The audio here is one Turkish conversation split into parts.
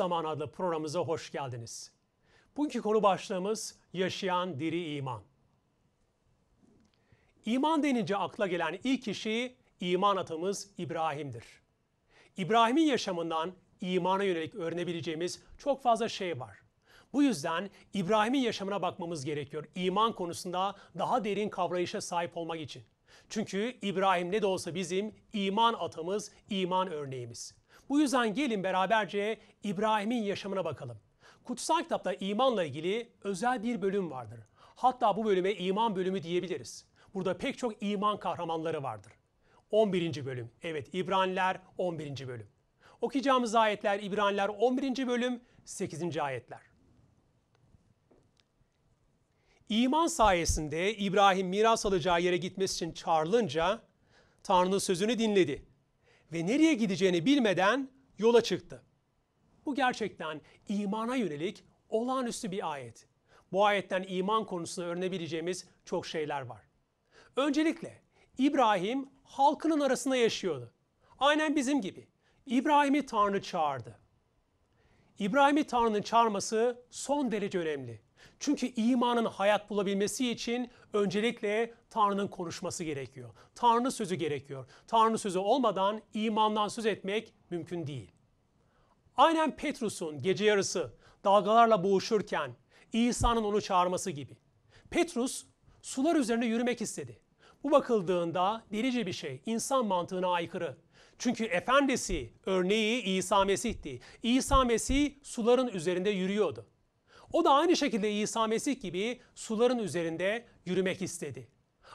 Zaman adlı programımıza hoş geldiniz. Bugünkü konu başlığımız yaşayan diri iman. İman denince akla gelen ilk kişi iman atamız İbrahim'dir. İbrahim'in yaşamından imana yönelik öğrenebileceğimiz çok fazla şey var. Bu yüzden İbrahim'in yaşamına bakmamız gerekiyor. İman konusunda daha derin kavrayışa sahip olmak için. Çünkü İbrahim ne de olsa bizim iman atamız, iman örneğimiz. Bu yüzden gelin beraberce İbrahim'in yaşamına bakalım. Kutsal kitapta imanla ilgili özel bir bölüm vardır. Hatta bu bölüme iman bölümü diyebiliriz. Burada pek çok iman kahramanları vardır. 11. bölüm. Evet İbraniler 11. bölüm. Okuyacağımız ayetler İbraniler 11. bölüm 8. ayetler. İman sayesinde İbrahim miras alacağı yere gitmesi için çağrılınca Tanrı'nın sözünü dinledi ve nereye gideceğini bilmeden yola çıktı. Bu gerçekten imana yönelik olağanüstü bir ayet. Bu ayetten iman konusunda öğrenebileceğimiz çok şeyler var. Öncelikle İbrahim halkının arasında yaşıyordu. Aynen bizim gibi. İbrahim'i Tanrı çağırdı. İbrahim'i Tanrı'nın çağırması son derece önemli. Çünkü imanın hayat bulabilmesi için öncelikle Tanrı'nın konuşması gerekiyor. Tanrı sözü gerekiyor. Tanrı sözü olmadan imandan söz etmek mümkün değil. Aynen Petrus'un gece yarısı dalgalarla boğuşurken İsa'nın onu çağırması gibi. Petrus sular üzerine yürümek istedi. Bu bakıldığında delice bir şey, insan mantığına aykırı. Çünkü efendisi, örneği İsa Mesih'ti. İsa Mesih suların üzerinde yürüyordu. O da aynı şekilde İsa Mesih gibi suların üzerinde yürümek istedi.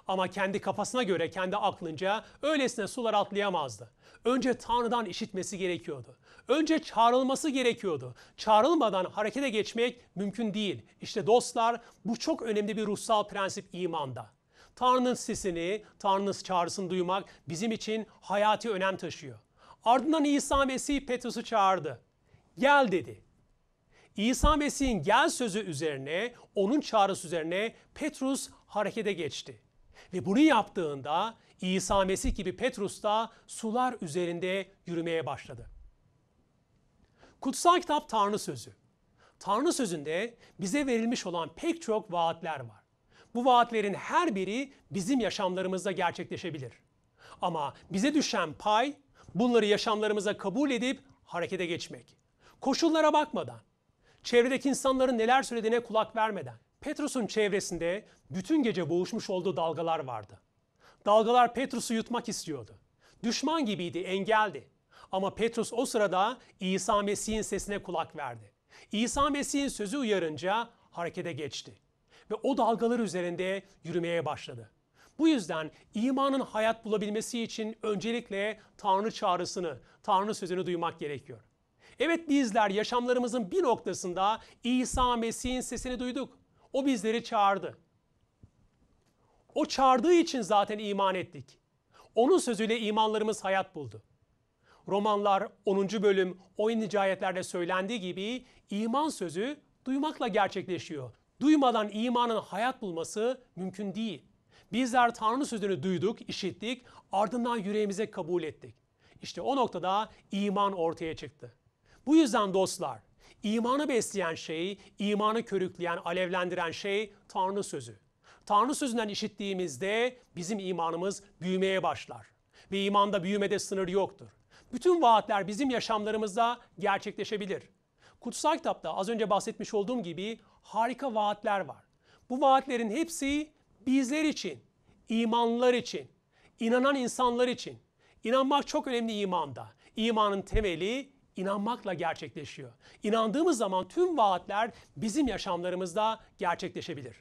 Ama kendi kafasına göre, kendi aklınca öylesine sular atlayamazdı. Önce Tanrı'dan işitmesi gerekiyordu. Önce çağrılması gerekiyordu. Çağrılmadan harekete geçmek mümkün değil. İşte dostlar bu çok önemli bir ruhsal prensip imanda. Tanrı'nın sesini, Tanrı'nın çağrısını duymak bizim için hayati önem taşıyor. Ardından İsa Mesih Petrus'u çağırdı. Gel dedi. İsa Mesih'in gel sözü üzerine, onun çağrısı üzerine Petrus harekete geçti. Ve bunu yaptığında İsa Mesih gibi Petrus da sular üzerinde yürümeye başladı. Kutsal kitap Tanrı sözü. Tanrı sözünde bize verilmiş olan pek çok vaatler var. Bu vaatlerin her biri bizim yaşamlarımızda gerçekleşebilir. Ama bize düşen pay bunları yaşamlarımıza kabul edip harekete geçmek. Koşullara bakmadan, çevredeki insanların neler söylediğine kulak vermeden. Petrus'un çevresinde bütün gece boğuşmuş olduğu dalgalar vardı. Dalgalar Petrus'u yutmak istiyordu. Düşman gibiydi, engeldi. Ama Petrus o sırada İsa Mesih'in sesine kulak verdi. İsa Mesih'in sözü uyarınca harekete geçti ve o dalgalar üzerinde yürümeye başladı. Bu yüzden imanın hayat bulabilmesi için öncelikle Tanrı çağrısını, Tanrı sözünü duymak gerekiyor. Evet bizler yaşamlarımızın bir noktasında İsa Mesih'in sesini duyduk. O bizleri çağırdı. O çağırdığı için zaten iman ettik. Onun sözüyle imanlarımız hayat buldu. Romanlar 10. bölüm 10. ayetlerde söylendiği gibi iman sözü duymakla gerçekleşiyor. Duymadan imanın hayat bulması mümkün değil. Bizler Tanrı sözünü duyduk, işittik, ardından yüreğimize kabul ettik. İşte o noktada iman ortaya çıktı. Bu yüzden dostlar imanı besleyen şey, imanı körükleyen, alevlendiren şey Tanrı sözü. Tanrı sözünden işittiğimizde bizim imanımız büyümeye başlar. Ve imanda büyümede sınır yoktur. Bütün vaatler bizim yaşamlarımızda gerçekleşebilir. Kutsal kitapta az önce bahsetmiş olduğum gibi harika vaatler var. Bu vaatlerin hepsi bizler için, imanlar için, inanan insanlar için. İnanmak çok önemli imanda. İmanın temeli inanmakla gerçekleşiyor. İnandığımız zaman tüm vaatler bizim yaşamlarımızda gerçekleşebilir.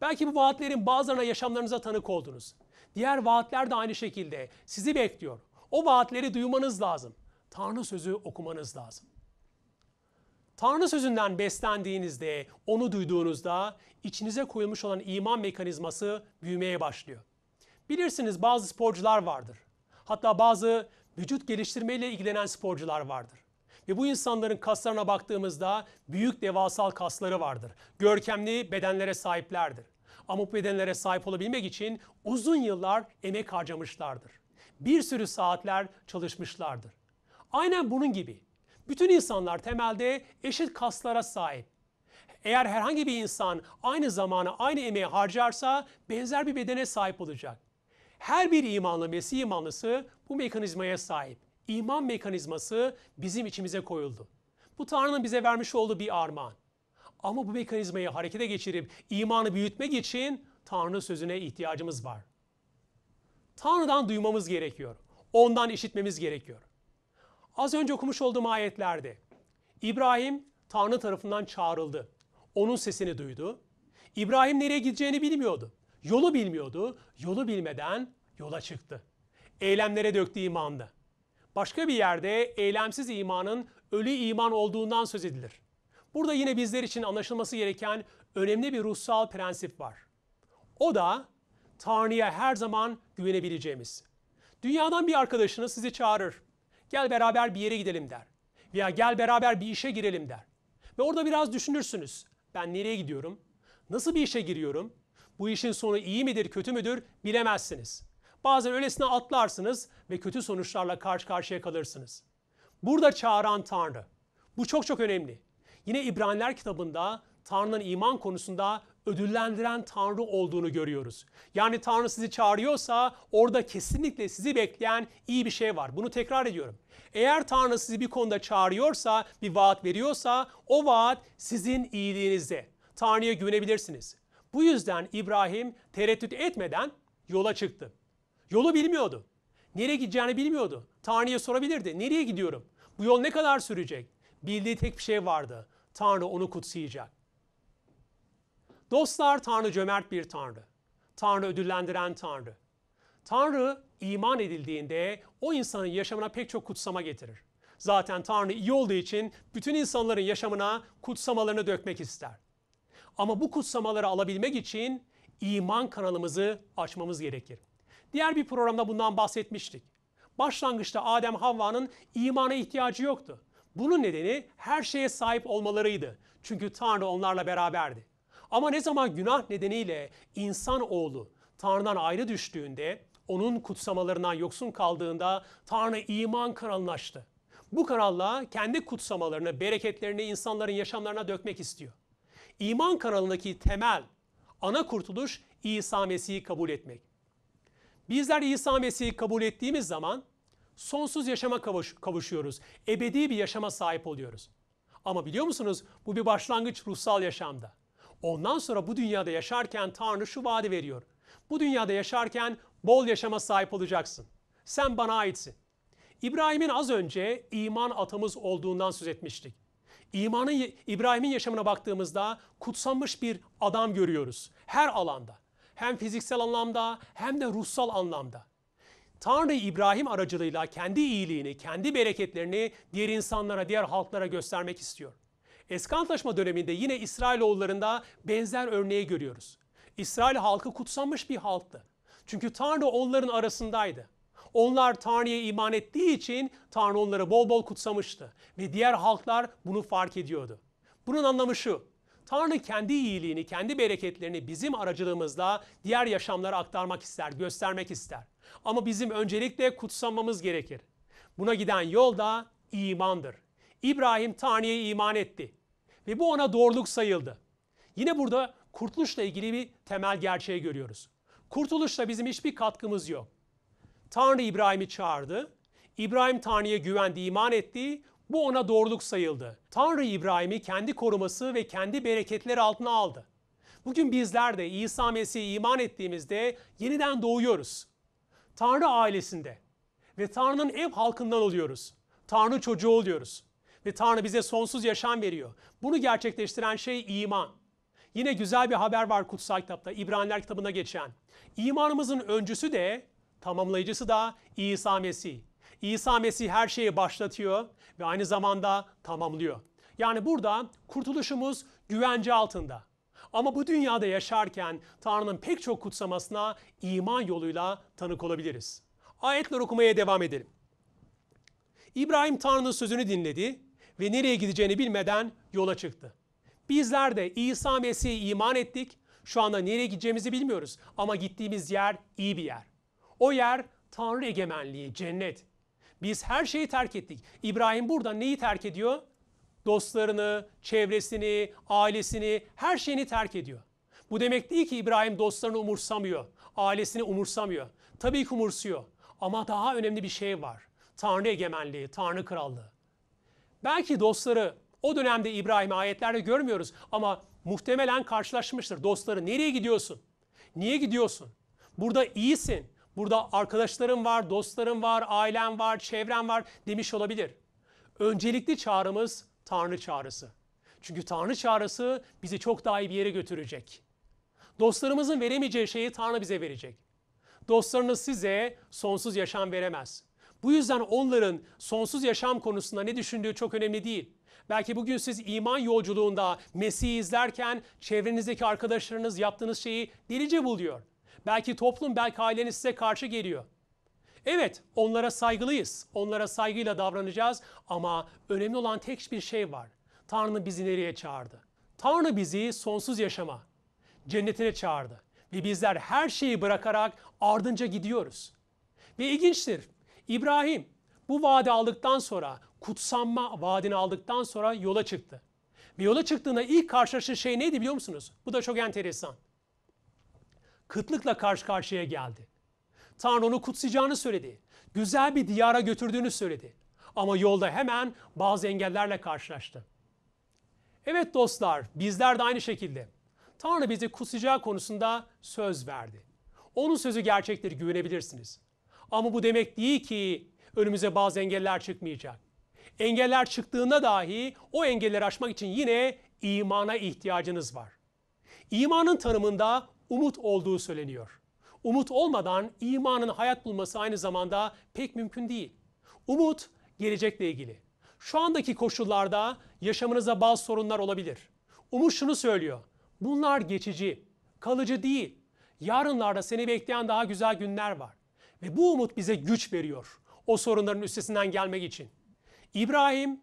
Belki bu vaatlerin bazılarına yaşamlarınıza tanık oldunuz. Diğer vaatler de aynı şekilde sizi bekliyor. O vaatleri duymanız lazım. Tanrı sözü okumanız lazım. Tanrı sözünden beslendiğinizde, onu duyduğunuzda içinize koyulmuş olan iman mekanizması büyümeye başlıyor. Bilirsiniz bazı sporcular vardır. Hatta bazı vücut geliştirmeyle ilgilenen sporcular vardır. Ve bu insanların kaslarına baktığımızda büyük devasal kasları vardır. Görkemli bedenlere sahiplerdir. Ama bu bedenlere sahip olabilmek için uzun yıllar emek harcamışlardır. Bir sürü saatler çalışmışlardır. Aynen bunun gibi. Bütün insanlar temelde eşit kaslara sahip. Eğer herhangi bir insan aynı zamana aynı emeği harcarsa benzer bir bedene sahip olacak. Her bir imanlı Mesih imanlısı bu mekanizmaya sahip iman mekanizması bizim içimize koyuldu. Bu Tanrı'nın bize vermiş olduğu bir armağan. Ama bu mekanizmayı harekete geçirip imanı büyütmek için Tanrı sözüne ihtiyacımız var. Tanrı'dan duymamız gerekiyor. Ondan işitmemiz gerekiyor. Az önce okumuş olduğum ayetlerde İbrahim Tanrı tarafından çağrıldı. Onun sesini duydu. İbrahim nereye gideceğini bilmiyordu. Yolu bilmiyordu. Yolu bilmeden yola çıktı. Eylemlere döktüğü imandı. Başka bir yerde eylemsiz imanın ölü iman olduğundan söz edilir. Burada yine bizler için anlaşılması gereken önemli bir ruhsal prensip var. O da Tanrı'ya her zaman güvenebileceğimiz. Dünyadan bir arkadaşınız sizi çağırır. Gel beraber bir yere gidelim der. Veya gel beraber bir işe girelim der. Ve orada biraz düşünürsünüz. Ben nereye gidiyorum? Nasıl bir işe giriyorum? Bu işin sonu iyi midir, kötü müdür bilemezsiniz. Bazen öylesine atlarsınız ve kötü sonuçlarla karşı karşıya kalırsınız. Burada çağıran Tanrı. Bu çok çok önemli. Yine İbraniler kitabında Tanrı'nın iman konusunda ödüllendiren Tanrı olduğunu görüyoruz. Yani Tanrı sizi çağırıyorsa orada kesinlikle sizi bekleyen iyi bir şey var. Bunu tekrar ediyorum. Eğer Tanrı sizi bir konuda çağırıyorsa, bir vaat veriyorsa o vaat sizin iyiliğinizde. Tanrı'ya güvenebilirsiniz. Bu yüzden İbrahim tereddüt etmeden yola çıktı. Yolu bilmiyordu. Nereye gideceğini bilmiyordu. Tanrı'ya sorabilirdi. Nereye gidiyorum? Bu yol ne kadar sürecek? Bildiği tek bir şey vardı. Tanrı onu kutsayacak. Dostlar Tanrı cömert bir Tanrı. Tanrı ödüllendiren Tanrı. Tanrı iman edildiğinde o insanın yaşamına pek çok kutsama getirir. Zaten Tanrı iyi olduğu için bütün insanların yaşamına kutsamalarını dökmek ister. Ama bu kutsamaları alabilmek için iman kanalımızı açmamız gerekir. Diğer bir programda bundan bahsetmiştik. Başlangıçta Adem Havva'nın imana ihtiyacı yoktu. Bunun nedeni her şeye sahip olmalarıydı. Çünkü Tanrı onlarla beraberdi. Ama ne zaman günah nedeniyle insan oğlu Tanrı'dan ayrı düştüğünde, onun kutsamalarından yoksun kaldığında Tanrı iman krallaştı. Bu kanalla kendi kutsamalarını, bereketlerini insanların yaşamlarına dökmek istiyor. İman kanalındaki temel, ana kurtuluş İsa Mesih'i kabul etmek. Bizler İsa Mesih'i kabul ettiğimiz zaman sonsuz yaşama kavuş, kavuşuyoruz. Ebedi bir yaşama sahip oluyoruz. Ama biliyor musunuz bu bir başlangıç ruhsal yaşamda. Ondan sonra bu dünyada yaşarken Tanrı şu vaadi veriyor. Bu dünyada yaşarken bol yaşama sahip olacaksın. Sen bana aitsin. İbrahim'in az önce iman atamız olduğundan söz etmiştik. İmanın İbrahim'in yaşamına baktığımızda kutsanmış bir adam görüyoruz her alanda hem fiziksel anlamda hem de ruhsal anlamda. Tanrı İbrahim aracılığıyla kendi iyiliğini, kendi bereketlerini diğer insanlara, diğer halklara göstermek istiyor. Eski antlaşma döneminde yine İsrailoğullarında benzer örneği görüyoruz. İsrail halkı kutsanmış bir halktı. Çünkü Tanrı onların arasındaydı. Onlar Tanrı'ya iman ettiği için Tanrı onları bol bol kutsamıştı ve diğer halklar bunu fark ediyordu. Bunun anlamı şu. Tanrı kendi iyiliğini, kendi bereketlerini bizim aracılığımızla diğer yaşamlara aktarmak ister, göstermek ister. Ama bizim öncelikle kutsamamız gerekir. Buna giden yol da imandır. İbrahim Tanrı'ya iman etti ve bu ona doğruluk sayıldı. Yine burada kurtuluşla ilgili bir temel gerçeği görüyoruz. Kurtuluşla bizim hiçbir katkımız yok. Tanrı İbrahim'i çağırdı. İbrahim Tanrı'ya güvendi, iman etti. Bu ona doğruluk sayıldı. Tanrı İbrahim'i kendi koruması ve kendi bereketleri altına aldı. Bugün bizler de İsa Mesih'e iman ettiğimizde yeniden doğuyoruz. Tanrı ailesinde ve Tanrı'nın ev halkından oluyoruz. Tanrı çocuğu oluyoruz ve Tanrı bize sonsuz yaşam veriyor. Bunu gerçekleştiren şey iman. Yine güzel bir haber var kutsal kitapta, İbraniler kitabına geçen. İmanımızın öncüsü de, tamamlayıcısı da İsa Mesih. İsa Mesih her şeyi başlatıyor ve aynı zamanda tamamlıyor. Yani burada kurtuluşumuz güvence altında. Ama bu dünyada yaşarken Tanrı'nın pek çok kutsamasına iman yoluyla tanık olabiliriz. Ayetler okumaya devam edelim. İbrahim Tanrı'nın sözünü dinledi ve nereye gideceğini bilmeden yola çıktı. Bizler de İsa Mesih'e iman ettik. Şu anda nereye gideceğimizi bilmiyoruz ama gittiğimiz yer iyi bir yer. O yer Tanrı egemenliği, cennet. Biz her şeyi terk ettik. İbrahim burada neyi terk ediyor? Dostlarını, çevresini, ailesini, her şeyini terk ediyor. Bu demek değil ki İbrahim dostlarını umursamıyor, ailesini umursamıyor. Tabii ki umursuyor. Ama daha önemli bir şey var. Tanrı egemenliği, Tanrı krallığı. Belki dostları o dönemde İbrahim ayetlerde görmüyoruz ama muhtemelen karşılaşmıştır. Dostları nereye gidiyorsun? Niye gidiyorsun? Burada iyisin. Burada arkadaşlarım var, dostlarım var, ailem var, çevrem var demiş olabilir. Öncelikli çağrımız Tanrı çağrısı. Çünkü Tanrı çağrısı bizi çok daha iyi bir yere götürecek. Dostlarımızın veremeyeceği şeyi Tanrı bize verecek. Dostlarınız size sonsuz yaşam veremez. Bu yüzden onların sonsuz yaşam konusunda ne düşündüğü çok önemli değil. Belki bugün siz iman yolculuğunda Mesih'i izlerken çevrenizdeki arkadaşlarınız yaptığınız şeyi delice buluyor. Belki toplum, belki aileniz size karşı geliyor. Evet, onlara saygılıyız. Onlara saygıyla davranacağız ama önemli olan tek bir şey var. Tanrı bizi nereye çağırdı? Tanrı bizi sonsuz yaşama, cennetine çağırdı. Ve bizler her şeyi bırakarak ardınca gidiyoruz. Ve ilginçtir, İbrahim bu vaadi aldıktan sonra, kutsanma vaadini aldıktan sonra yola çıktı. Ve yola çıktığında ilk karşılaştığı şey neydi biliyor musunuz? Bu da çok enteresan kıtlıkla karşı karşıya geldi. Tanrı onu kutsayacağını söyledi. Güzel bir diyara götürdüğünü söyledi. Ama yolda hemen bazı engellerle karşılaştı. Evet dostlar, bizler de aynı şekilde. Tanrı bizi kutsayacağı konusunda söz verdi. Onun sözü gerçektir, güvenebilirsiniz. Ama bu demek değil ki önümüze bazı engeller çıkmayacak. Engeller çıktığında dahi o engelleri aşmak için yine imana ihtiyacınız var. İmanın tanımında umut olduğu söyleniyor. Umut olmadan imanın hayat bulması aynı zamanda pek mümkün değil. Umut gelecekle ilgili. Şu andaki koşullarda yaşamınıza bazı sorunlar olabilir. Umut şunu söylüyor. Bunlar geçici, kalıcı değil. Yarınlarda seni bekleyen daha güzel günler var. Ve bu umut bize güç veriyor o sorunların üstesinden gelmek için. İbrahim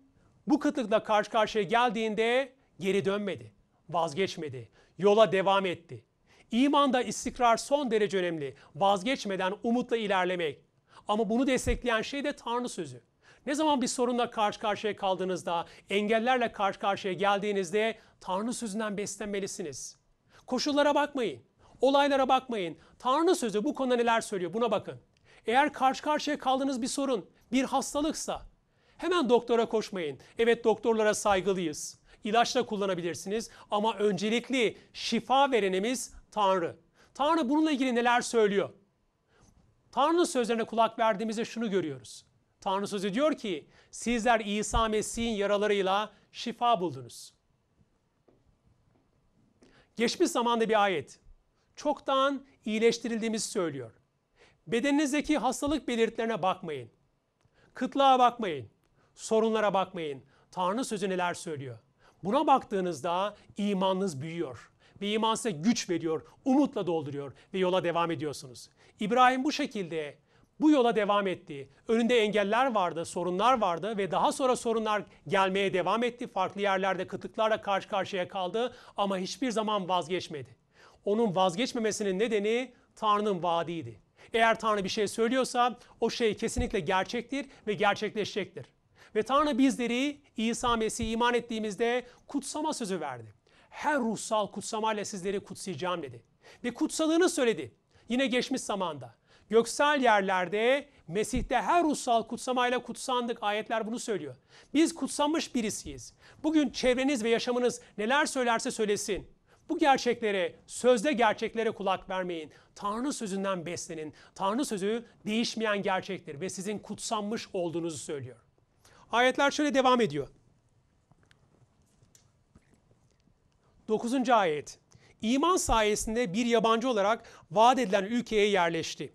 bu kıtlıkla karşı karşıya geldiğinde geri dönmedi, vazgeçmedi yola devam etti. İmanda istikrar son derece önemli. Vazgeçmeden umutla ilerlemek. Ama bunu destekleyen şey de Tanrı sözü. Ne zaman bir sorunla karşı karşıya kaldığınızda, engellerle karşı karşıya geldiğinizde Tanrı sözünden beslenmelisiniz. Koşullara bakmayın, olaylara bakmayın. Tanrı sözü bu konuda neler söylüyor buna bakın. Eğer karşı karşıya kaldığınız bir sorun, bir hastalıksa hemen doktora koşmayın. Evet doktorlara saygılıyız ilaçla kullanabilirsiniz ama öncelikli şifa verenimiz Tanrı. Tanrı bununla ilgili neler söylüyor? Tanrı'nın sözlerine kulak verdiğimizde şunu görüyoruz. Tanrı sözü diyor ki sizler İsa Mesih'in yaralarıyla şifa buldunuz. Geçmiş zamanda bir ayet. Çoktan iyileştirildiğimizi söylüyor. Bedeninizdeki hastalık belirtilerine bakmayın. Kıtlığa bakmayın. Sorunlara bakmayın. Tanrı sözü neler söylüyor? Buna baktığınızda imanınız büyüyor ve iman size güç veriyor, umutla dolduruyor ve yola devam ediyorsunuz. İbrahim bu şekilde bu yola devam etti. Önünde engeller vardı, sorunlar vardı ve daha sonra sorunlar gelmeye devam etti. Farklı yerlerde kıtlıklarla karşı karşıya kaldı ama hiçbir zaman vazgeçmedi. Onun vazgeçmemesinin nedeni Tanrı'nın vaadiydi. Eğer Tanrı bir şey söylüyorsa o şey kesinlikle gerçektir ve gerçekleşecektir. Ve Tanrı bizleri İsa Mesih'e iman ettiğimizde kutsama sözü verdi. Her ruhsal kutsamayla sizleri kutsayacağım dedi. Ve kutsalığını söyledi. Yine geçmiş zamanda. Göksel yerlerde Mesih'te her ruhsal kutsamayla kutsandık. Ayetler bunu söylüyor. Biz kutsanmış birisiyiz. Bugün çevreniz ve yaşamınız neler söylerse söylesin. Bu gerçeklere, sözde gerçeklere kulak vermeyin. Tanrı sözünden beslenin. Tanrı sözü değişmeyen gerçektir ve sizin kutsanmış olduğunuzu söylüyor. Ayetler şöyle devam ediyor. 9. ayet. İman sayesinde bir yabancı olarak vaat edilen ülkeye yerleşti.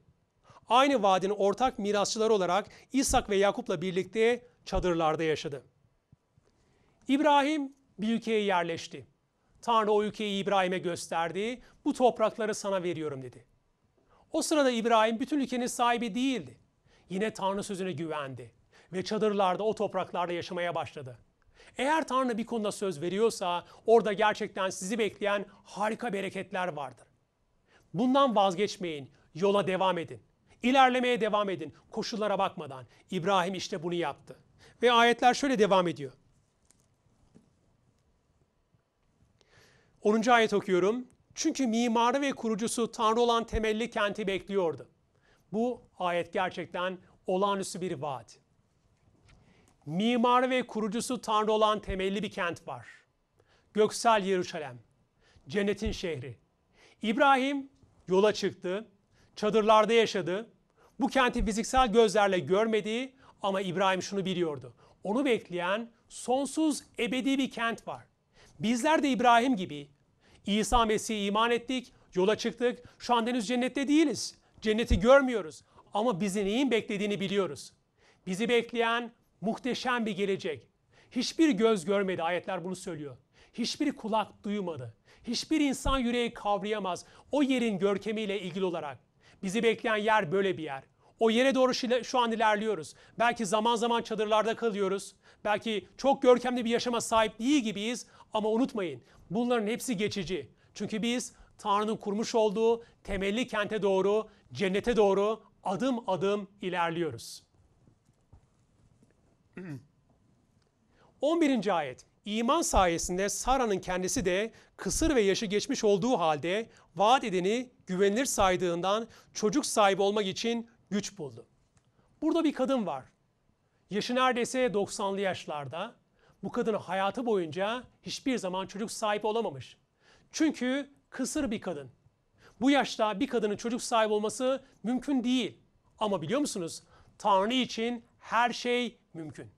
Aynı vaadin ortak mirasçıları olarak İshak ve Yakup'la birlikte çadırlarda yaşadı. İbrahim bir ülkeye yerleşti. Tanrı o ülkeyi İbrahim'e gösterdi. Bu toprakları sana veriyorum dedi. O sırada İbrahim bütün ülkenin sahibi değildi. Yine Tanrı sözüne güvendi ve çadırlarda o topraklarda yaşamaya başladı. Eğer Tanrı bir konuda söz veriyorsa orada gerçekten sizi bekleyen harika bereketler vardır. Bundan vazgeçmeyin, yola devam edin. İlerlemeye devam edin koşullara bakmadan. İbrahim işte bunu yaptı. Ve ayetler şöyle devam ediyor. 10. ayet okuyorum. Çünkü mimarı ve kurucusu Tanrı olan temelli kenti bekliyordu. Bu ayet gerçekten olağanüstü bir vaat mimarı ve kurucusu Tanrı olan temelli bir kent var. Göksel Yeruşalem, cennetin şehri. İbrahim yola çıktı, çadırlarda yaşadı. Bu kenti fiziksel gözlerle görmedi, ama İbrahim şunu biliyordu. Onu bekleyen sonsuz ebedi bir kent var. Bizler de İbrahim gibi İsa Mesih'e iman ettik, yola çıktık. Şu an henüz cennette değiliz. Cenneti görmüyoruz ama bizi neyin beklediğini biliyoruz. Bizi bekleyen Muhteşem bir gelecek. Hiçbir göz görmedi ayetler bunu söylüyor. Hiçbir kulak duymadı. Hiçbir insan yüreği kavrayamaz o yerin görkemiyle ilgili olarak. Bizi bekleyen yer böyle bir yer. O yere doğru şu an ilerliyoruz. Belki zaman zaman çadırlarda kalıyoruz. Belki çok görkemli bir yaşama sahip değil gibiyiz ama unutmayın bunların hepsi geçici. Çünkü biz Tanrı'nın kurmuş olduğu temelli kente doğru, cennete doğru adım adım ilerliyoruz. 11. ayet. İman sayesinde Sara'nın kendisi de kısır ve yaşı geçmiş olduğu halde vaat edeni güvenilir saydığından çocuk sahibi olmak için güç buldu. Burada bir kadın var. Yaşı neredeyse 90'lı yaşlarda. Bu kadın hayatı boyunca hiçbir zaman çocuk sahibi olamamış. Çünkü kısır bir kadın. Bu yaşta bir kadının çocuk sahibi olması mümkün değil. Ama biliyor musunuz? Tanrı için her şey mümkün.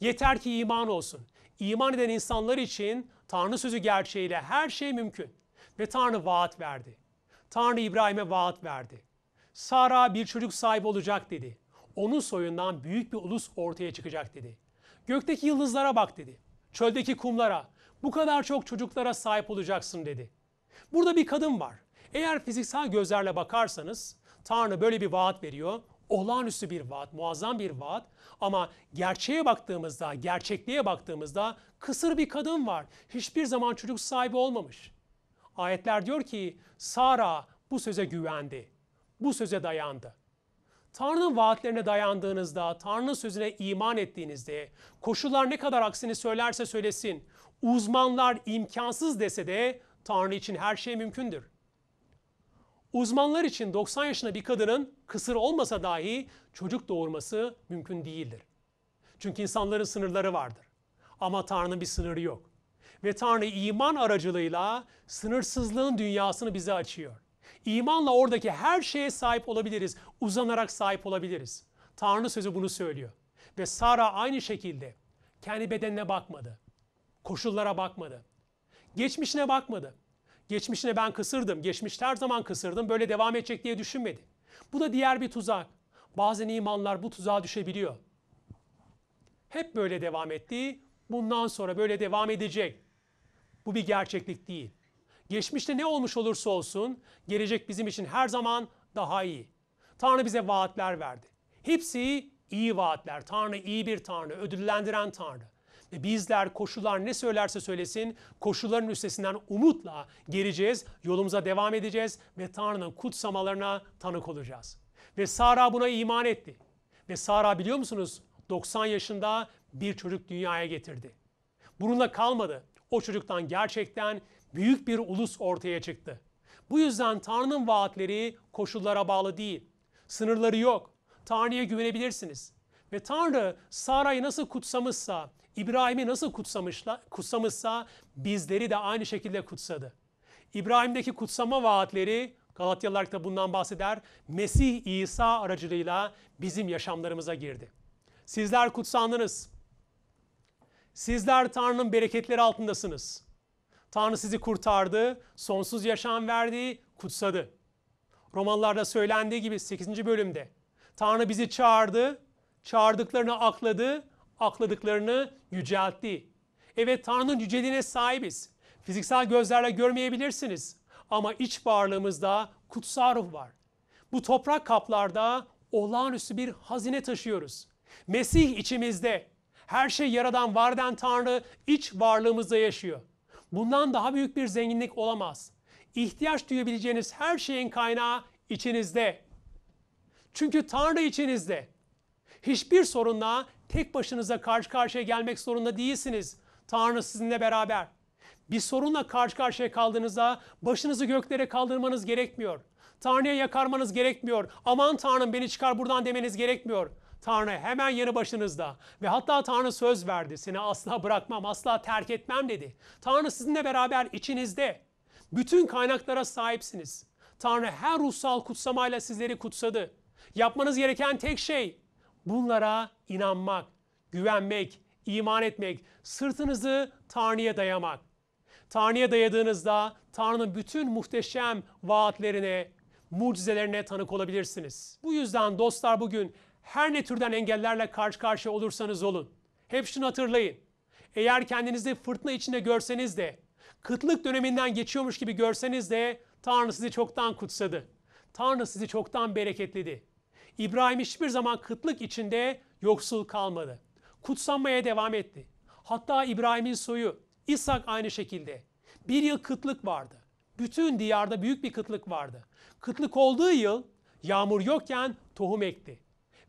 Yeter ki iman olsun. İman eden insanlar için Tanrı sözü gerçeğiyle her şey mümkün. Ve Tanrı vaat verdi. Tanrı İbrahim'e vaat verdi. Sara bir çocuk sahibi olacak dedi. Onun soyundan büyük bir ulus ortaya çıkacak dedi. Gökteki yıldızlara bak dedi. Çöldeki kumlara, bu kadar çok çocuklara sahip olacaksın dedi. Burada bir kadın var. Eğer fiziksel gözlerle bakarsanız Tanrı böyle bir vaat veriyor olağanüstü bir vaat, muazzam bir vaat ama gerçeğe baktığımızda, gerçekliğe baktığımızda kısır bir kadın var. Hiçbir zaman çocuk sahibi olmamış. Ayetler diyor ki Sara bu söze güvendi, bu söze dayandı. Tanrı'nın vaatlerine dayandığınızda, Tanrı'nın sözüne iman ettiğinizde, koşullar ne kadar aksini söylerse söylesin, uzmanlar imkansız dese de Tanrı için her şey mümkündür. Uzmanlar için 90 yaşına bir kadının kısır olmasa dahi çocuk doğurması mümkün değildir. Çünkü insanların sınırları vardır. Ama Tanrı'nın bir sınırı yok. Ve Tanrı iman aracılığıyla sınırsızlığın dünyasını bize açıyor. İmanla oradaki her şeye sahip olabiliriz. Uzanarak sahip olabiliriz. Tanrı sözü bunu söylüyor. Ve Sara aynı şekilde kendi bedenine bakmadı. Koşullara bakmadı. Geçmişine bakmadı geçmişine ben kısırdım, geçmişte her zaman kısırdım, böyle devam edecek diye düşünmedi. Bu da diğer bir tuzak. Bazen imanlar bu tuzağa düşebiliyor. Hep böyle devam etti, bundan sonra böyle devam edecek. Bu bir gerçeklik değil. Geçmişte ne olmuş olursa olsun, gelecek bizim için her zaman daha iyi. Tanrı bize vaatler verdi. Hepsi iyi vaatler. Tanrı iyi bir Tanrı, ödüllendiren Tanrı. Ve bizler koşullar ne söylerse söylesin koşulların üstesinden umutla geleceğiz, yolumuza devam edeceğiz ve Tanrı'nın kutsamalarına tanık olacağız. Ve Sara buna iman etti. Ve Sara biliyor musunuz 90 yaşında bir çocuk dünyaya getirdi. Bununla kalmadı. O çocuktan gerçekten büyük bir ulus ortaya çıktı. Bu yüzden Tanrı'nın vaatleri koşullara bağlı değil. Sınırları yok. Tanrı'ya güvenebilirsiniz. Ve Tanrı Sara'yı nasıl kutsamışsa, İbrahim'i nasıl kutsamışla, kutsamışsa bizleri de aynı şekilde kutsadı. İbrahim'deki kutsama vaatleri Galatyalılar da bundan bahseder. Mesih İsa aracılığıyla bizim yaşamlarımıza girdi. Sizler kutsandınız. Sizler Tanrı'nın bereketleri altındasınız. Tanrı sizi kurtardı, sonsuz yaşam verdi, kutsadı. Romalılarda söylendiği gibi 8. bölümde Tanrı bizi çağırdı, çağırdıklarını akladı, akladıklarını yüceltti. Evet Tanrı'nın yüceliğine sahibiz. Fiziksel gözlerle görmeyebilirsiniz ama iç varlığımızda kutsal ruh var. Bu toprak kaplarda olağanüstü bir hazine taşıyoruz. Mesih içimizde. Her şey yaradan var eden Tanrı iç varlığımızda yaşıyor. Bundan daha büyük bir zenginlik olamaz. İhtiyaç duyabileceğiniz her şeyin kaynağı içinizde. Çünkü Tanrı içinizde. Hiçbir sorunla tek başınıza karşı karşıya gelmek zorunda değilsiniz. Tanrı sizinle beraber. Bir sorunla karşı karşıya kaldığınızda başınızı göklere kaldırmanız gerekmiyor. Tanrı'ya yakarmanız gerekmiyor. Aman Tanrım beni çıkar buradan demeniz gerekmiyor. Tanrı hemen yanı başınızda ve hatta Tanrı söz verdi. Seni asla bırakmam, asla terk etmem dedi. Tanrı sizinle beraber içinizde. Bütün kaynaklara sahipsiniz. Tanrı her ruhsal kutsamayla sizleri kutsadı. Yapmanız gereken tek şey Bunlara inanmak, güvenmek, iman etmek, sırtınızı Tanrı'ya dayamak. Tanrı'ya dayadığınızda Tanrı'nın bütün muhteşem vaatlerine, mucizelerine tanık olabilirsiniz. Bu yüzden dostlar bugün her ne türden engellerle karşı karşıya olursanız olun. Hep şunu hatırlayın. Eğer kendinizi fırtına içinde görseniz de, kıtlık döneminden geçiyormuş gibi görseniz de Tanrı sizi çoktan kutsadı. Tanrı sizi çoktan bereketledi. İbrahim hiçbir zaman kıtlık içinde yoksul kalmadı. Kutsanmaya devam etti. Hatta İbrahim'in soyu İshak aynı şekilde. Bir yıl kıtlık vardı. Bütün diyarda büyük bir kıtlık vardı. Kıtlık olduğu yıl yağmur yokken tohum ekti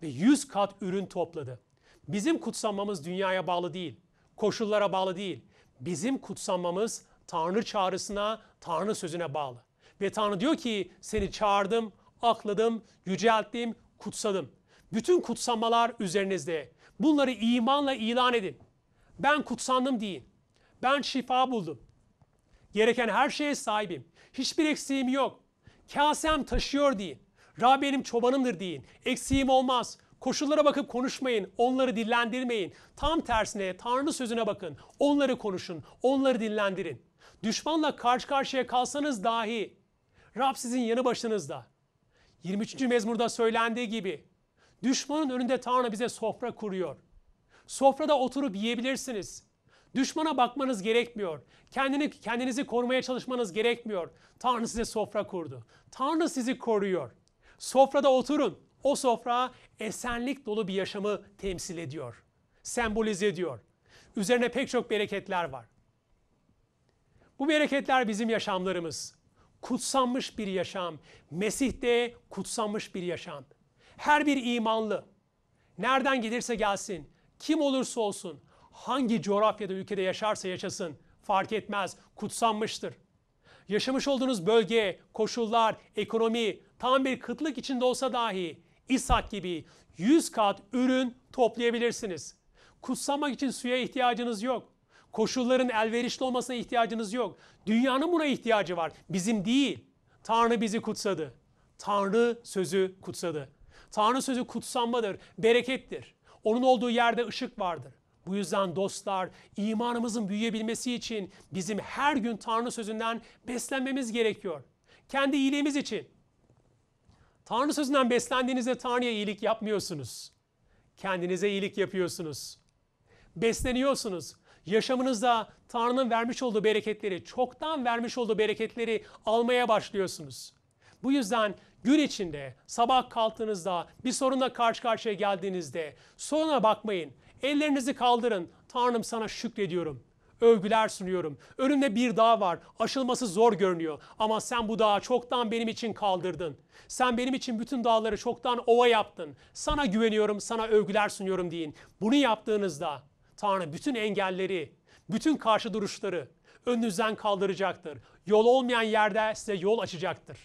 ve yüz kat ürün topladı. Bizim kutsanmamız dünyaya bağlı değil, koşullara bağlı değil. Bizim kutsanmamız Tanrı çağrısına, Tanrı sözüne bağlı. Ve Tanrı diyor ki seni çağırdım, akladım, yücelttim, kutsadım. Bütün kutsamalar üzerinizde. Bunları imanla ilan edin. Ben kutsandım deyin. Ben şifa buldum. Gereken her şeye sahibim. Hiçbir eksiğim yok. Kasem taşıyor deyin. Rab benim çobanımdır deyin. Eksiğim olmaz. Koşullara bakıp konuşmayın. Onları dinlendirmeyin. Tam tersine Tanrı sözüne bakın. Onları konuşun. Onları dinlendirin. Düşmanla karşı karşıya kalsanız dahi Rab sizin yanı başınızda. 23. mezmurda söylendiği gibi düşmanın önünde Tanrı bize sofra kuruyor. Sofrada oturup yiyebilirsiniz. Düşmana bakmanız gerekmiyor. Kendini, kendinizi korumaya çalışmanız gerekmiyor. Tanrı size sofra kurdu. Tanrı sizi koruyor. Sofrada oturun. O sofra esenlik dolu bir yaşamı temsil ediyor. Sembolize ediyor. Üzerine pek çok bereketler var. Bu bereketler bizim yaşamlarımız kutsanmış bir yaşam. Mesih'te kutsanmış bir yaşam. Her bir imanlı nereden gelirse gelsin, kim olursa olsun, hangi coğrafyada ülkede yaşarsa yaşasın fark etmez kutsanmıştır. Yaşamış olduğunuz bölge, koşullar, ekonomi tam bir kıtlık içinde olsa dahi İshak gibi 100 kat ürün toplayabilirsiniz. Kutsamak için suya ihtiyacınız yok. Koşulların elverişli olmasına ihtiyacınız yok. Dünyanın buna ihtiyacı var. Bizim değil. Tanrı bizi kutsadı. Tanrı sözü kutsadı. Tanrı sözü kutsanmadır, berekettir. Onun olduğu yerde ışık vardır. Bu yüzden dostlar imanımızın büyüyebilmesi için bizim her gün Tanrı sözünden beslenmemiz gerekiyor. Kendi iyiliğimiz için. Tanrı sözünden beslendiğinizde Tanrı'ya iyilik yapmıyorsunuz. Kendinize iyilik yapıyorsunuz. Besleniyorsunuz. Yaşamınızda Tanrı'nın vermiş olduğu bereketleri, çoktan vermiş olduğu bereketleri almaya başlıyorsunuz. Bu yüzden gün içinde sabah kalktığınızda bir sorunla karşı karşıya geldiğinizde soruna bakmayın. Ellerinizi kaldırın. Tanrım sana şükrediyorum. Övgüler sunuyorum. Önümde bir dağ var. Aşılması zor görünüyor. Ama sen bu dağı çoktan benim için kaldırdın. Sen benim için bütün dağları çoktan ova yaptın. Sana güveniyorum, sana övgüler sunuyorum deyin. Bunu yaptığınızda Tanrı bütün engelleri, bütün karşı duruşları önünüzden kaldıracaktır. Yol olmayan yerde size yol açacaktır.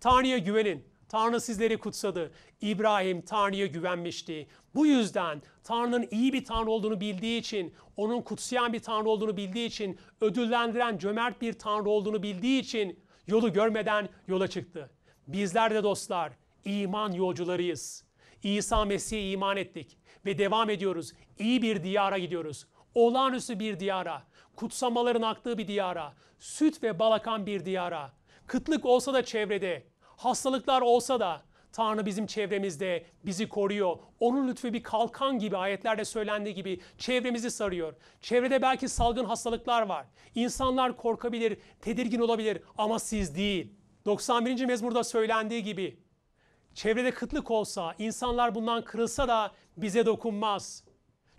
Tanrı'ya güvenin. Tanrı sizleri kutsadı. İbrahim Tanrı'ya güvenmişti. Bu yüzden Tanrı'nın iyi bir Tanrı olduğunu bildiği için, onun kutsayan bir Tanrı olduğunu bildiği için, ödüllendiren cömert bir Tanrı olduğunu bildiği için yolu görmeden yola çıktı. Bizler de dostlar iman yolcularıyız. İsa Mesih'e iman ettik ve devam ediyoruz. İyi bir diyara gidiyoruz. Olağanüstü bir diyara, kutsamaların aktığı bir diyara, süt ve balakan bir diyara. Kıtlık olsa da çevrede, hastalıklar olsa da Tanrı bizim çevremizde bizi koruyor. Onun lütfu bir kalkan gibi ayetlerde söylendiği gibi çevremizi sarıyor. Çevrede belki salgın hastalıklar var. İnsanlar korkabilir, tedirgin olabilir ama siz değil. 91. mezmurda söylendiği gibi Çevrede kıtlık olsa, insanlar bundan kırılsa da bize dokunmaz.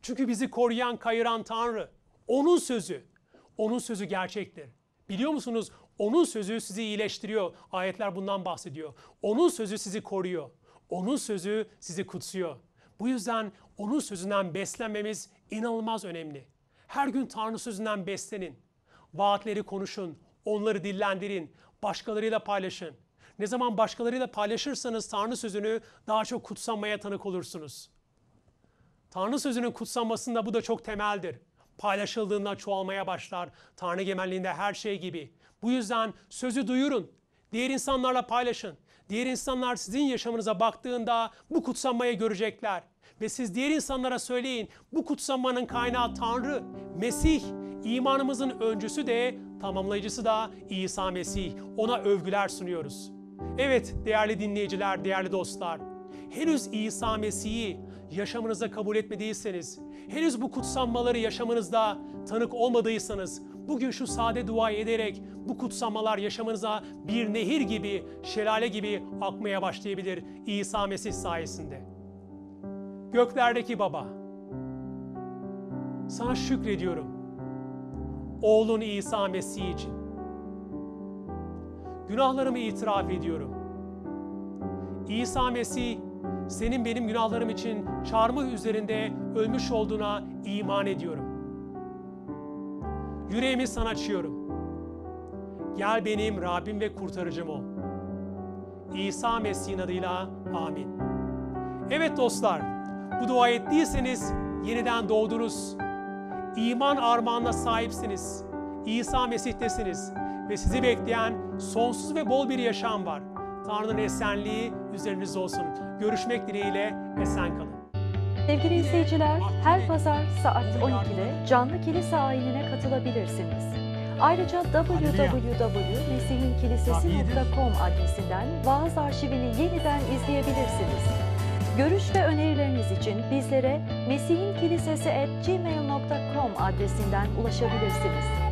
Çünkü bizi koruyan, kayıran Tanrı. Onun sözü, onun sözü gerçektir. Biliyor musunuz? Onun sözü sizi iyileştiriyor. Ayetler bundan bahsediyor. Onun sözü sizi koruyor. Onun sözü sizi kutsuyor. Bu yüzden onun sözünden beslenmemiz inanılmaz önemli. Her gün Tanrı sözünden beslenin. Vaatleri konuşun, onları dillendirin, başkalarıyla paylaşın. Ne zaman başkalarıyla paylaşırsanız Tanrı sözünü daha çok kutsanmaya tanık olursunuz. Tanrı sözünün kutsanmasında bu da çok temeldir. Paylaşıldığında çoğalmaya başlar. Tanrı gemenliğinde her şey gibi. Bu yüzden sözü duyurun. Diğer insanlarla paylaşın. Diğer insanlar sizin yaşamınıza baktığında bu kutsanmayı görecekler. Ve siz diğer insanlara söyleyin bu kutsanmanın kaynağı Tanrı, Mesih, imanımızın öncüsü de tamamlayıcısı da İsa Mesih. Ona övgüler sunuyoruz.'' Evet değerli dinleyiciler, değerli dostlar. Henüz İsa Mesih'i yaşamınıza kabul etmediyseniz, henüz bu kutsanmaları yaşamınızda tanık olmadıysanız, bugün şu sade dua ederek bu kutsamalar yaşamınıza bir nehir gibi, şelale gibi akmaya başlayabilir İsa Mesih sayesinde. Göklerdeki Baba, sana şükrediyorum. Oğlun İsa Mesih için Günahlarımı itiraf ediyorum. İsa Mesih senin benim günahlarım için çarmıh üzerinde ölmüş olduğuna iman ediyorum. Yüreğimi sana açıyorum. Gel benim Rabbim ve kurtarıcım ol. İsa Mesih'in adıyla amin. Evet dostlar, bu dua ettiyseniz yeniden doğdunuz. İman armağanına sahipsiniz. İsa Mesih'tesiniz ve sizi bekleyen sonsuz ve bol bir yaşam var. Tanrı'nın esenliği üzerinize olsun. Görüşmek dileğiyle esen kalın. Sevgili izleyiciler, her pazar saat 12'de canlı kilise ayinine katılabilirsiniz. Ayrıca www.mesihinkilisesi.com adresinden vaaz arşivini yeniden izleyebilirsiniz. Görüş ve önerileriniz için bizlere mesihinkilisesi.gmail.com adresinden ulaşabilirsiniz.